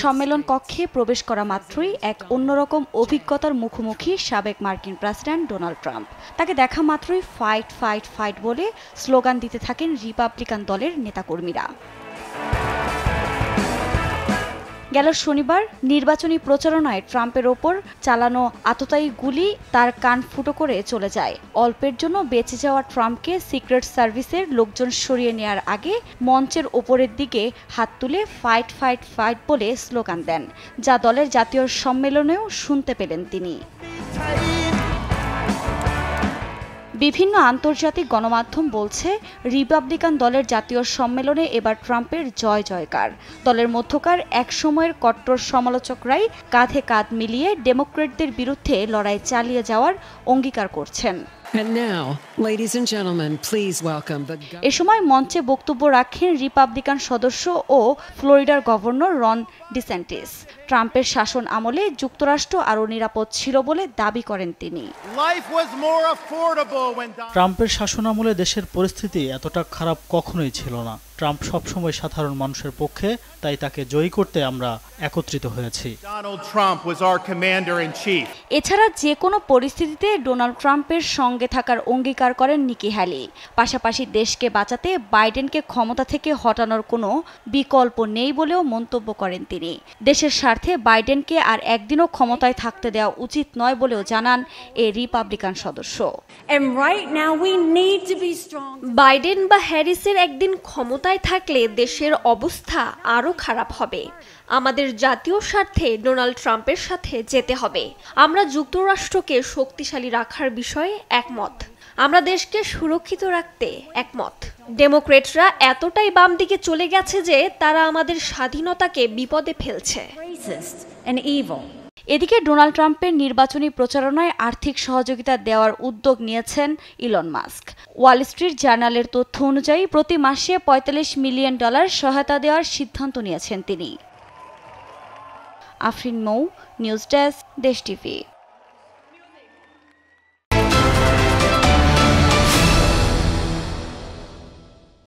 সম্মেলন কক্ষে প্রবেশ করা মাত্রই এক অন্যরকম অভিজ্ঞতার মুখোমুখি সাবেক মার্কিন প্রেসিডেন্ট ডোনাল্ড ট্রাম্প তাকে দেখা মাত্রই ফাইট ফাইট ফাইট বলে স্লোগান দিতে থাকেন রিপাবলিকান দলের নেতাকর্মীরা গেল শনিবার নির্বাচনী প্রচারণায় ট্রাম্পের ওপর চালানো আততায়ী গুলি তার কান ফুটো করে চলে যায় অল্পের জন্য বেঁচে যাওয়া ট্রাম্পকে সিক্রেট সার্ভিসের লোকজন সরিয়ে নেওয়ার আগে মঞ্চের ওপরের দিকে হাত তুলে ফাইট ফাইট ফাইট বলে স্লোগান দেন যা দলের জাতীয় সম্মেলনেও শুনতে পেলেন তিনি বিভিন্ন আন্তর্জাতিক গণমাধ্যম বলছে রিপাবলিকান দলের জাতীয় সম্মেলনে এবার ট্রাম্পের জয় জয়কার দলের মধ্যকার একসময়ের কট্টর সমালোচকরাই কাঁধে কাঁধ মিলিয়ে ডেমোক্রেটদের বিরুদ্ধে লড়াই চালিয়ে যাওয়ার অঙ্গীকার করছেন এ সময় মঞ্চে বক্তব্য রাখেন রিপাবলিকান সদস্য ও ফ্লোরিডার গভর্নর রন ডিসেন্টিস ট্রাম্পের শাসন আমলে যুক্তরাষ্ট্র আরও নিরাপদ ছিল বলে দাবি করেন তিনি ট্রাম্পের শাসন আমলে দেশের পরিস্থিতি এতটা খারাপ কখনোই ছিল না ট্রাম্প সবসময় সাধারণ মানুষের পক্ষে তাই তাকে জয়ী করতে আমরা একত্রিত হয়েছি এছাড়া যে কোনো পরিস্থিতিতে ডোনাল্ড ট্রাম্পের সঙ্গে থাকার অঙ্গীকার করেন নিকি হ্যালি পাশাপাশি দেশকে বাঁচাতে বাইডেনকে ক্ষমতা থেকে হটানোর কোনো বিকল্প নেই বলেও মন্তব্য করেন তিনি তিনি দেশের স্বার্থে বাইডেনকে আর একদিনও ক্ষমতায় থাকতে দেওয়া উচিত নয় বলেও জানান এ রিপাবলিকান সদস্য বাইডেন বা হ্যারিসের একদিন ক্ষমতায় থাকলে দেশের অবস্থা আরও খারাপ হবে আমাদের জাতীয় স্বার্থে ডোনাল্ড ট্রাম্পের সাথে যেতে হবে আমরা যুক্তরাষ্ট্রকে শক্তিশালী রাখার বিষয়ে একমত আমরা দেশকে সুরক্ষিত রাখতে একমত ডেমোক্রেটরা এতটাই বাম দিকে চলে গেছে যে তারা আমাদের স্বাধীনতাকে বিপদে ফেলছে এদিকে ডোনাল্ড ট্রাম্পের নির্বাচনী প্রচারণায় আর্থিক সহযোগিতা দেওয়ার উদ্যোগ নিয়েছেন ইলন মাস্ক ওয়াল স্ট্রিট জার্নালের তথ্য অনুযায়ী প্রতি মাসে পঁয়তাল্লিশ মিলিয়ন ডলার সহায়তা দেওয়ার সিদ্ধান্ত নিয়েছেন তিনি Afrin Mou news desk Desh TV